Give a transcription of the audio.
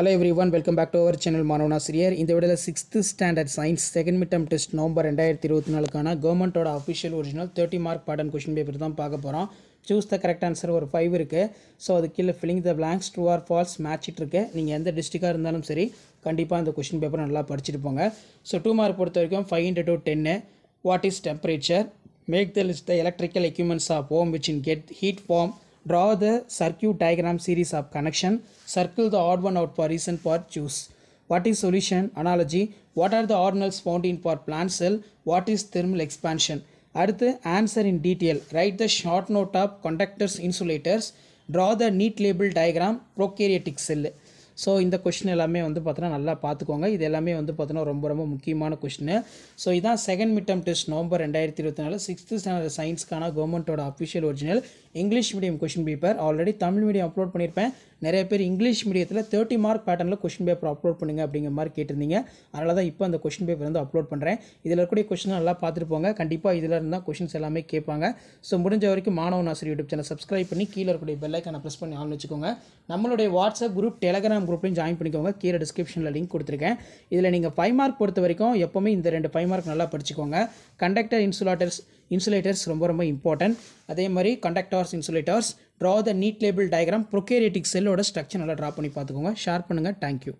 Hello everyone welcome back to our channel மாணவனாசிரியர் இந்த விடையில் sixth standard science second midterm test November ரெண்டாயிரத்தி இருபத்தி நாலுக்கான கவர்மெண்ட்டோட official original thirty mark pattern question paper தான் பார்க்க போகிறோம் சூஸ் த கரெக்ட் ஆன்சர் ஒரு ஃபைவ் இருக்குது ஸோ அது கீழே filling the blanks true or false மேட்சிட்டு இருக்கு நீங்கள் எந்த டிஸ்ட்ரிக்டாக இருந்தாலும் சரி கண்டிப்பாக அந்த கொஷின் பேப்பர் நல்லா படிச்சுட்டு போங்க ஸோ டூ மார்க் பொறுத்த வரைக்கும் ஃபைவ் இன்ட்டு டூ டென்னு what is temperature make the list the electrical equipments of home which in get heat form Draw the circuit diagram series of connection. Circle the odd one out for reason for choose. What is solution? Analogy. What are the organelles found in for plant cell? What is thermal expansion? அடுத்து answer in detail. Write the short note of conductors, insulators. Draw the neat label diagram. Prokaryotic cell. So இந்த question எல்லாமே வந்து பார்த்தோன்னா நல்லா பார்த்துக்கோங்க இது எல்லாமே வந்து பார்த்தோன்னா ரொம்ப ரொம்ப முக்கியமான கொஷின் ஸோ இதான் செகண்ட் மிட்டம் டெஸ்ட் நவம்பர் ரெண்டாயிரத்தி இருபத்தி நாலு சிக்ஸ்த்து ஸ்டாண்டர்ட் சயின்ஸ்க்கான கவர்மெண்ட்டோட official original English medium question paper already Tamil medium upload பண்ணியிருப்பேன் நிறைய பேர் இங்கிலீஷ் மீடியத்தில் தேர்ட்டி மார்க் பேட்டர்னில் கொஷின் பேப்பர் அப்லோட் பண்ணுங்கள் அப்படிங்கிற மாதிரி கேட்டிருந்தீங்க அதனால தான் இப்போ அந்த கொஷின் பேப்பர் வந்து அப்லோட் பண்ணுறேன் இதில் இருக்கக்கூடிய கொஷின் நல்லா பார்த்துட்டு போங்க கண்டிப்பாக இதில் இருந்தால் கொஷின்ஸ் எல்லாமே கேட்பாங்க ஸோ முடிஞ்ச வரைக்கும் மாணவன் ஆசிரியர் யூடியூப் சேனல் சப்ஸ்கிரைப் பண்ணி கீழே இருக்கக்கூடிய பெல்லைக்கான ப்ரெஸ் பண்ணி ஆன் வச்சுக்கோங்க நம்மளுடைய வாட்ஸ்அப் குரூப் டெலகிராம் குரூப்லையும் ஜாயின் பண்ணிக்கோங்க கீழே டிஸ்கிரிப்ஷனில் லிங்க் கொடுத்துருக்கேன் இதில் நீங்கள் ஃபைவ் மார்க் பொறுத்த வரைக்கும் எப்போவுமே இந்த ரெண்டு ஃபைவ் மார்க் நல்லா படிச்சுக்கோங்க கண்டக்டர் இன்சுலாட்டர்ஸ் இன்சுலேட்டர்ஸ் ரொம்ப ரொம்ப இம்பார்ட்டன்ட் அதே மாதிரி conductors insulators draw the neat label diagram prokaryotic செல்லோட ஸ்ட்ரக்சர் நல்லா ட்ரா பண்ணி பார்த்துக்கோங்க ஷேர் பண்ணுங்கள் தேங்க்யூ